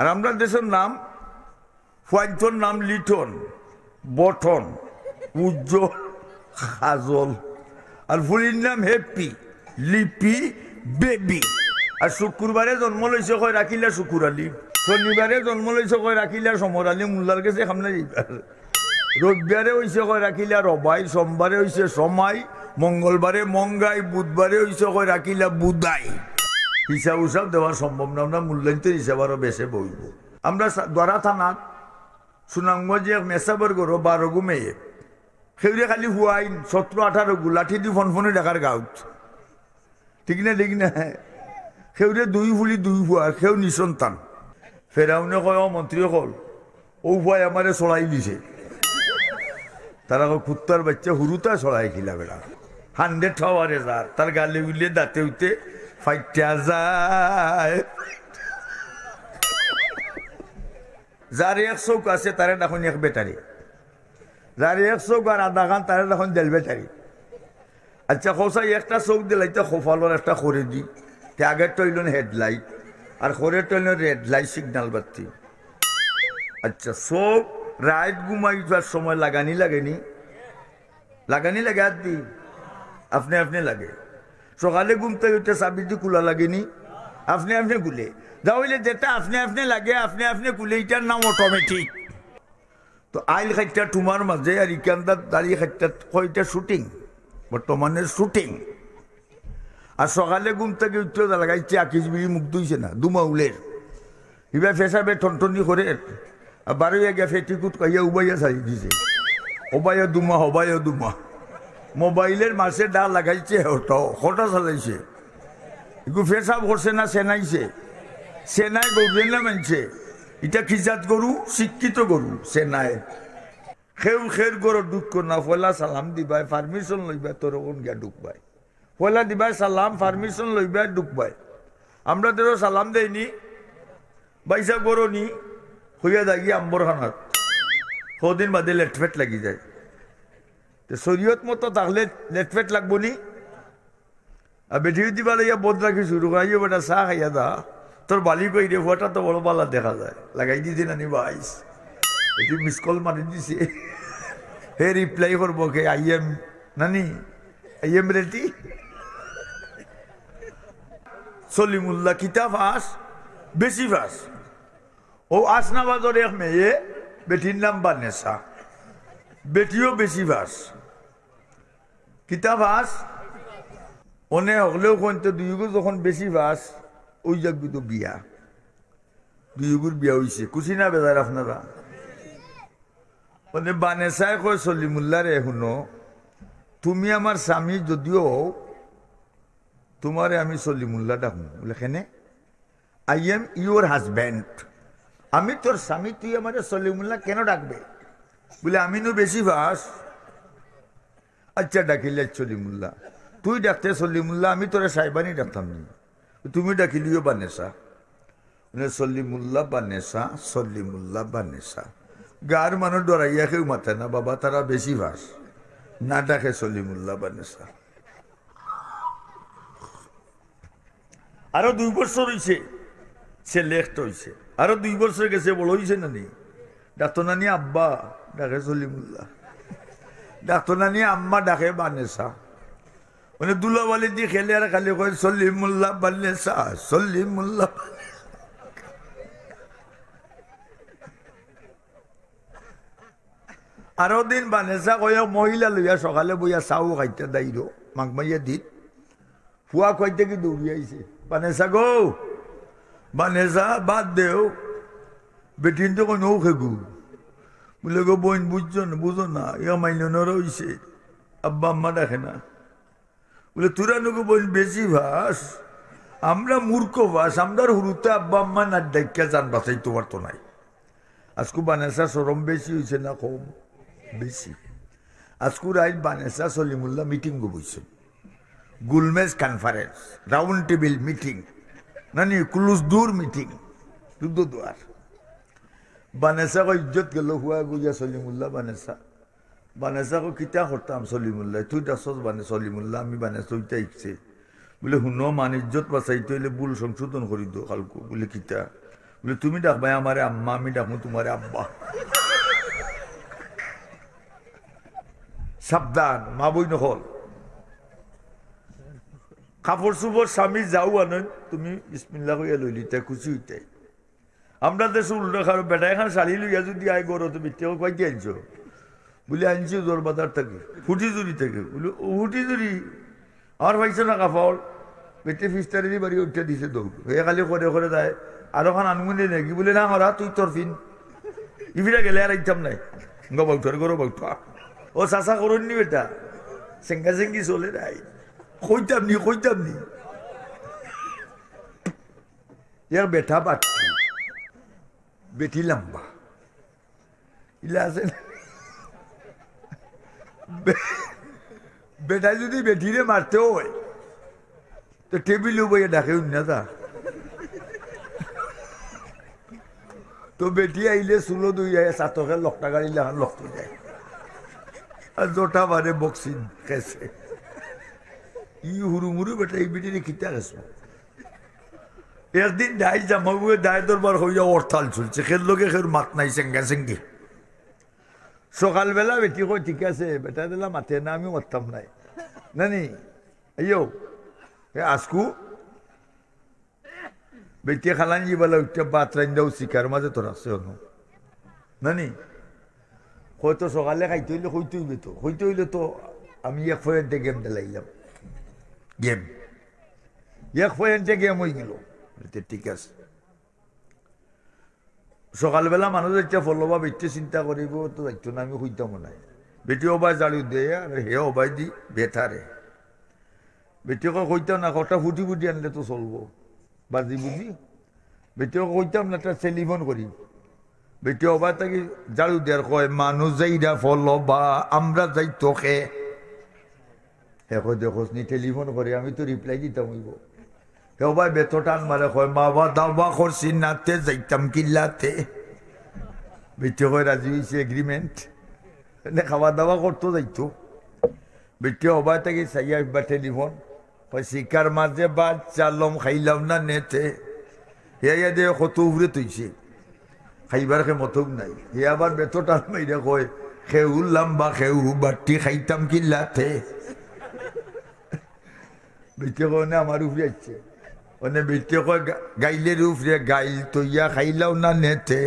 আর আমরা দেশের নাম হোয়াইটর নাম লিটন বটন উজ্জ্বল হাজল আর ফুলির নাম হেপি লিপি বেবি আর শুক্রবারে জন্ম লইছে কয় রাখিলা শুকুর আলী শনিবারে জন্ম লইছে কয় রাখিলা সমর আলী মোল্লার কাছে সামনে রবিবারে হইছে কয় রাখিলা রবাই সোমবারে হইছে সমাই মঙ্গলবারে মঙ্গাই বুধবারে হইছে কয় রাখিলা বুদাই হিসাব উসাব দেওয়া সম্ভব না আমরা মূল্যায়িত হিসাব আরও বেশি বইব আমরা দ্বারা থানা সুনামগঞ্জে মেসাবর গরো বারো মেয়ে সেই খালি হুয়াই সতেরো আঠারো গুলাঠি দি ফোনে দেখার গাঁত ঠিক না ঠিক না সেউরে দুই ফুলি দুই হুয়া সেও নিঃসন্তান ফেরাউনে কয় অ মন্ত্রী কল ও হুয়াই আমারে চলাই দিছে তারা কয় কুত্তার বাচ্চা হুরুতা চলাই খিলা বেড়া হান্ড্রেড খাওয়ারে যার তার গালে উলিয়ে দাঁতে উঠতে ফাইটা যায় যার এক চৌক আছে তারে দেখুন এক বেটারি যার এক চৌক আর আধা খান তারে দেখুন দেড় বেটারি আচ্ছা খোসাই একটা চৌক দিলাই তো খোফালোর একটা খড়ে দি আগের টইলন হেডলাইট আর খড়ের টইলন রেড লাইট সিগনাল বাতি আচ্ছা চৌক রাইট ঘুমাই যাওয়ার সময় লাগানি লাগেনি লাগানি লাগে আর দি আপনি আপনি লাগে সকালে ঘুমতে উঠতে চাবিটি খোলা লাগেনি আপনি আপনি কুলে যা হইলে যেটা আপনি আপনি লাগে আপনি আপনি কুলে এটার নাম অটোমেটিক তো আইল খাইটা তোমার মাঝে আর ইকানদার দাঁড়িয়ে খাইটা কয়টা শুটিং বর্তমানে শুটিং আর সকালে ঘুম থেকে উঠতে লাগাইছে আকিজ বিড়ি মুখ ধুইছে না উলের এবার ফেসাবে টনটনি করে আর বারোয়া গেছে টিকুট কাইয়া উবাইয়া সারি দিছে ওবাইয়া দুমা হবাইয়া দুমা মোবাইলের মাসে ডা লাগাইছে হটা চালাইছে গুফে সাপ করছে না সেনাইছে সেনাই গৌরেন না মানছে এটা খিজাত গরু শিক্ষিত গরু সেনাই খেউ খের গরু ডুক না ফলা সালাম দিবাই পারমিশন লইবা তোর কোন গিয়া ডুকবাই ফলা দিবাই সালাম পারমিশন লইবা ডুকবাই আমরা তোর সালাম দেয়নি বাইসা গরো নি হইয়া দাগি আম্বর খানার সদিন বাদে লেটফেট লাগি যায় তো শরীয়ত মতো তাহলে ফেট লাগবো নি আর বেঠি দিবা ইয়া বদ রাখি শুরু করাইও বেটা চা খাইয়া দা তোর বালি কই রে ফোয়াটা তো বড় বালা দেখা যায় লাগাই দিদি না নিবা আইস এটি মিস কল মারি দিছে হে রিপ্লাই করবো কে আই এম নানি আই এম রেটি সলিমুল্লাহ কিতাব আস বেশি ফাঁস ও আসনাবাদর এক মেয়ে বেটির নাম বানেসা বেটিও বেশি ভাস কিতা ভাস অনে হলেও তো দুইগুর যখন বেশি ভাস ওই যাকবি তো বিয়া দুইগুর বিয়া হইছে খুশি না বেজার আপনারা মানে বানেসায় কয় সলিমুল্লারে শুনো তুমি আমার স্বামী যদিও তোমারে আমি সলিমুল্লা ডাকুন বলে কেনে আই এম ইউর হাজবেন্ড আমি তোর স্বামী তুই আমার সলিমুল্লাহ কেন ডাকবে বলে আমি নু বেশি ভাস আচ্ছা ডাকিলে সলিমুল্লাহ তুই ডাকতে সলিমুল্লাহ আমি তোরা সাহেবানি ডাকতাম নি তুমি ডাকিলিও বানেসা সল্লিমুল্লাহ বানেসা সল্লিমুল্লাহ বানেসা গার মানুষ ডরাইয়া কেউ মাথে না বাবা তারা বেশি ভাস না ডাকে সলিমুল্লাহ বানেসা আরো দুই বছর হয়েছে সে লেখট হয়েছে আরো দুই বছর গেছে বড় হয়েছে না নেই ডাক্তার নানি আব্বা ডাকে সলিমুল্লাহ ডাক্তার নানি আম্মা ডাকে বানেসা মানে দুলাবালি দিয়ে খেলে আর খালি কয় সলিমুল্লাহ বানেসা সলিমুল্লাহ আরো দিন বানেসা কয় মহিলা লইয়া সকালে বইয়া চাউ খাইতে দাইর মাক মাইয়া দিত ফুয়া খাইতে কি দৌড়ি আইছে বানেসা গো বানেসা বাদ দেও বেটিন তো নৌ খেগু বলে গো বোন বুঝছো না বুঝো না ইয়া মাইনরা হইছে আব্বা আম্মা দেখে না বলে তোরা নগু বোন বেশি ভাস আমরা মূর্খ ভাস আমরা হুরুতে আব্বা আম্মা না দেখা যান বাসাই তোমার তো নাই আজকু বানেসা সরম বেশি হয়েছে না কম বেশি আজকু রাইট বানেসা সলিমুল্লাহ মিটিং গো বইছে গুলমেজ কনফারেন্স রাউন্ড টেবিল মিটিং না নি ক্লুজ দূর মিটিং দুদ্দ দুয়ার বানেসা কো ইজ্জত গেল হুয়া গুজা সলিমুল্লাহ বানেসা বানেসা কো কিতা করতাম সলিমুল্লাহ তুই দাসস বানে সলিমুল্লাহ আমি বানেস তুইটা ইচ্ছে বলে শুন মান ইজ্জত বাঁচাই তৈলে ভুল সংশোধন করি দো খালকো বলে কিতা বলে তুমি ডাকবাই আমারে আম্মা আমি ডাকবো তোমারে আব্বা সাবধান মা বই নহল কাপড় চুপড় স্বামী যাও আনন তুমি ইসমিল্লা কইয়া লইলি তাই খুশি হইতাই আমরা দেশে উল্টো খারো বেটা এখানে শাড়ি লুইয়া যদি আয় গরো তুমি কেউ কয়েকটি আনছো বলি আনছি জোর বাজার থেকে জুড়ি থেকে বলি ও জুড়ি আর পাইছে না কাফল বেটে ফিস্টারেরই বাড়ি উঠে দিছে দৌ হয়ে খালি করে করে যায় আরো খান আনমুনি নাকি বলে না হরা তুই তোর ফিন ইফিরা গেলে আর ইনকাম নাই গো বৌঠার গরো বৌঠা ও চাষা করুন নি বেটা সেঙ্গা সেঙ্গি চলে নাই কইতাম নি কইতাম নি ইয়ার বেটা পাচ্ছি বেটি লম্বা ইলা আছে যদি বেটিরে মারতে হয় তো টেবিল বইয়ে ডাকে উন্নাতা তো বেটি আইলে চুলো দুই আয় চাতকে লকটা গাড়ি লাগান লক্ত যায় আর জোটা বারে বক্সিং খেছে ই হুরুমুরু বেটা এই বেটিরে খিতা খেছো একদিন দিন যা জামাবুয়ে দায় দরবার যাও অর্থাল চলছে খের লোকে খের মাত নাই চেঙ্গা চেঙ্গি সকালবেলা বেটি কই ঠিক আছে বেটা দিলাম মাতে না আমি মারতাম নাই নানি আইও এ আসকু বেটি খালান জিবালা উঠতে বাত দাও শিকার মাঝে তোর আছে অনু নানি হয়তো সকালে খাইতে হইলে হইতে হইবে তো হইতে হইলে তো আমি এক ফয়েন্টে গেম দিলাইলাম গেম এক ফয়েন্টে গেম হয়ে গেল ঠিক আছে সকালবেলা মানুষ একটা ফলবা বেটে চিন্তা করিব তো একটু না আমি শুইতাম নাই বেটি অবাই জাড়ু দে আর হে অবাই দি বেথারে বেটিকে কইতাম না কটা ফুটি ফুটি আনলে তো চলব বাজি বুঝি বেটিয়ক কইতাম না একটা সেলিফোন করি বেটি অবাই তাকে জালু দেয়ার কয় মানুষ যাইরা ফলবা আমরা যাই তোকে হে দেখোস নি টেলিফোন করে আমি তো রিপ্লাই দিতাম হইব এও ভাই টান মারে কয় মা বাবা দাবা করছি নাতে যাইতাম কিল্লাতে বেটে হয় রাজি হয়েছে এগ্রিমেন্ট এনে খাওয়া দাওয়া করতো যাইতো বেটে হবাই থাকি সাইয়া বা টেলিফোন শিকার মাঝে বাদ চালম খাইলাম না নেতে হেয়া দিয়ে কত উবরে তুইছে খাইবার খে মতক নাই হে আবার বেতটান মাইরে কয় খেউ লাম্বা খেউ বাটি খাইতাম কিল্লাতে বেটে কয় না আমার উবরে যাচ্ছে ওনে বৃত্তি গাইলে রূপ রে গাইল তৈয়া খাইলাও না নেতে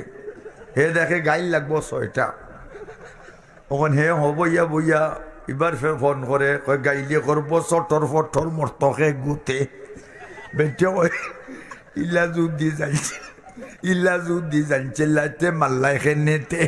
হে দেখে গাইল লাগবো ছয়টা ওখান হে হব ইয়া বইয়া এবার ফের ফোন করে কয় গাইলে করবো চটর ফটর মর্তকে গুতে বেটে কয় ইল্লা জুদ দি যাইছে ইল্লা জুদ দি যাইছে লাইতে মাল্লাইকে নেতে